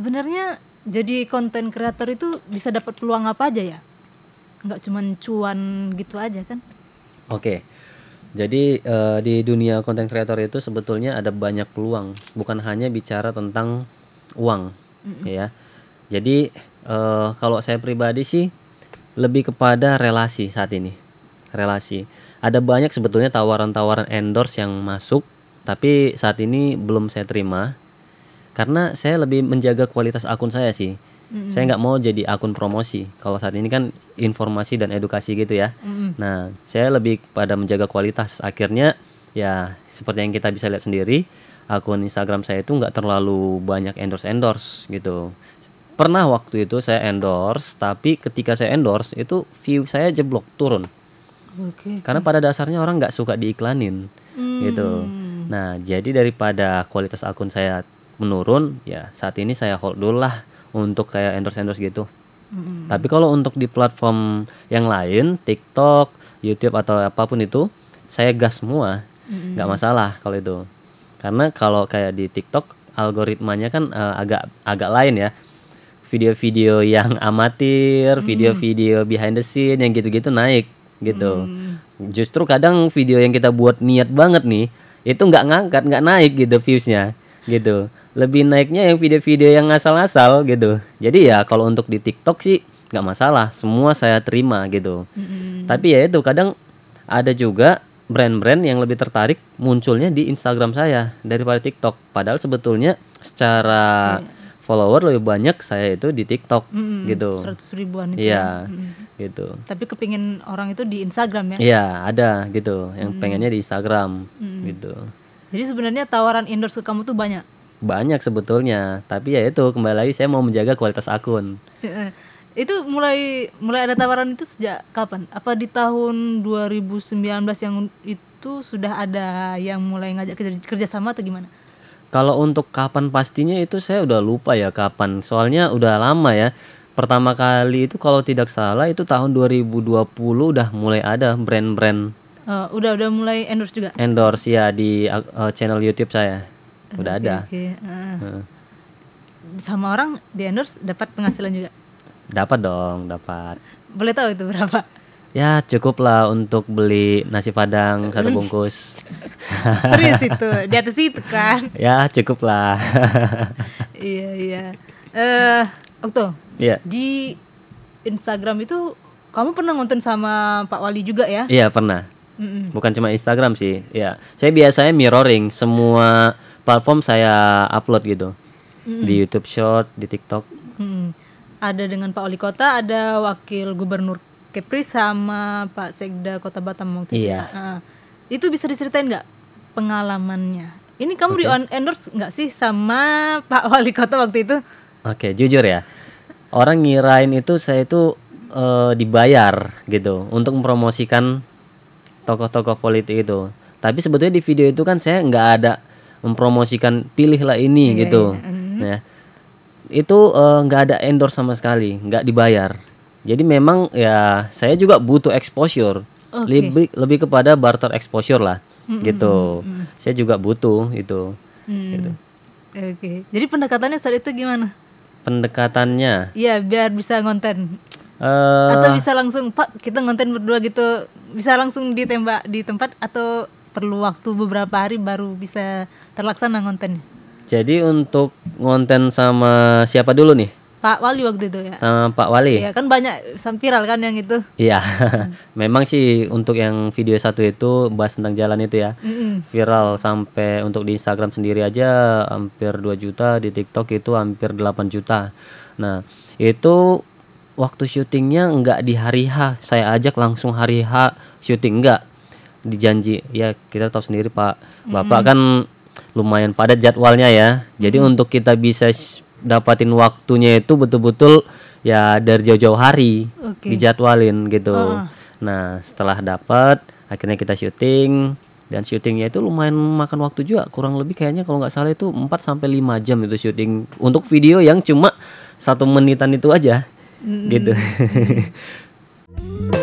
sebenarnya jadi konten kreator itu bisa dapat peluang apa aja ya? Nggak cuma cuan gitu aja kan? Oke. Jadi uh, di dunia konten kreator itu sebetulnya ada banyak peluang, bukan hanya bicara tentang uang, mm -hmm. ya. Jadi uh, kalau saya pribadi sih lebih kepada relasi saat ini, relasi. Ada banyak sebetulnya tawaran-tawaran endorse yang masuk, tapi saat ini belum saya terima karena saya lebih menjaga kualitas akun saya sih Mm -hmm. Saya nggak mau jadi akun promosi. Kalau saat ini kan informasi dan edukasi gitu ya. Mm -hmm. Nah, saya lebih pada menjaga kualitas. Akhirnya ya seperti yang kita bisa lihat sendiri, akun Instagram saya itu nggak terlalu banyak endorse endorse gitu. Pernah waktu itu saya endorse, tapi ketika saya endorse itu view saya jeblok turun. Okay, okay. Karena pada dasarnya orang nggak suka diiklanin mm. gitu. Hmm. Nah, jadi daripada kualitas akun saya menurun ya saat ini saya hold dulu lah untuk kayak endorse endorse gitu hmm tapi kalau untuk di platform yang lain TikTok YouTube atau apapun itu saya gas semua nggak hmm masalah kalau itu karena kalau kayak di TikTok algoritmanya kan uh, agak agak lain ya video-video yang amatir mm video-video behind the scene yang gitu-gitu naik gitu justru kadang video yang kita buat niat banget nih itu nggak ngangkat nggak naik gitu viewsnya gitu lebih naiknya yang video-video yang asal-asal gitu jadi ya kalau untuk di TikTok sih nggak masalah semua saya terima gitu mm-hmm. tapi ya itu kadang ada juga brand-brand yang lebih tertarik munculnya di Instagram saya daripada TikTok padahal sebetulnya secara okay. Iya. follower lebih banyak saya itu di TikTok mm-hmm. gitu seratus ribuan itu iya, ya, Mm-hmm. gitu tapi kepingin orang itu di Instagram ya Iya ada gitu yang mm-hmm. pengennya di Instagram mm-hmm. gitu jadi sebenarnya tawaran endorse ke kamu tuh banyak banyak sebetulnya tapi ya itu kembali lagi saya mau menjaga kualitas akun itu mulai mulai ada tawaran itu sejak kapan apa di tahun 2019 yang itu sudah ada yang mulai ngajak kerja, kerjasama atau gimana kalau untuk kapan pastinya itu saya udah lupa ya kapan soalnya udah lama ya pertama kali itu kalau tidak salah itu tahun 2020 udah mulai ada brand-brand Uh, udah udah mulai endorse juga. Endorse ya di uh, channel YouTube saya udah okay, ada okay. Uh, uh. sama orang di endorse dapat penghasilan juga dapat dong dapat boleh tahu itu berapa ya cukup lah untuk beli nasi padang satu bungkus terus itu di atas itu kan ya cukup lah iya iya eh uh, Okto yeah. di Instagram itu kamu pernah ngonten sama Pak Wali juga ya iya pernah mm -mm. bukan cuma Instagram sih ya saya biasanya mirroring semua platform saya upload gitu mm-hmm. di YouTube Short, di TikTok. Mm-hmm. Ada dengan Pak Wali Kota, ada Wakil Gubernur Kepri sama Pak Sekda Kota Batam waktu iya. itu. Nah, itu bisa diceritain nggak pengalamannya? Ini kamu okay. di endorse nggak sih sama Pak Wali Kota waktu itu? Oke, okay, jujur ya. Orang ngirain itu saya itu uh, dibayar gitu untuk mempromosikan tokoh-tokoh politik itu. Tapi sebetulnya di video itu kan saya nggak ada mempromosikan pilihlah ini yeah, gitu yeah. Mm-hmm. ya itu eh, nggak uh, ada endorse sama sekali nggak dibayar jadi memang ya saya juga butuh exposure okay. lebih lebih kepada barter exposure lah mm-hmm. gitu mm-hmm. saya juga butuh itu mm. gitu. oke okay. jadi pendekatannya saat itu gimana pendekatannya iya biar bisa ngonten uh, atau bisa langsung pak kita ngonten berdua gitu bisa langsung ditembak di tempat atau perlu waktu beberapa hari baru bisa terlaksana ngonten. Jadi untuk ngonten sama siapa dulu nih? Pak Wali waktu itu ya. Sama Pak Wali. Iya kan banyak sampiral kan yang itu. Iya. Hmm. Memang sih untuk yang video satu itu bahas tentang jalan itu ya. Mm-mm. Viral sampai untuk di Instagram sendiri aja hampir 2 juta, di TikTok itu hampir 8 juta. Nah, itu waktu syutingnya enggak di hari H, saya ajak langsung hari H syuting enggak dijanji ya kita tahu sendiri Pak Bapak mm. kan lumayan padat jadwalnya ya. Jadi mm. untuk kita bisa dapatin waktunya itu betul-betul ya dari jauh-jauh hari okay. dijadwalin gitu. uh. Nah, setelah dapat akhirnya kita syuting dan syutingnya itu lumayan makan waktu juga kurang lebih kayaknya kalau nggak salah itu 4 sampai lima jam itu syuting untuk video yang cuma satu menitan itu aja mm. gitu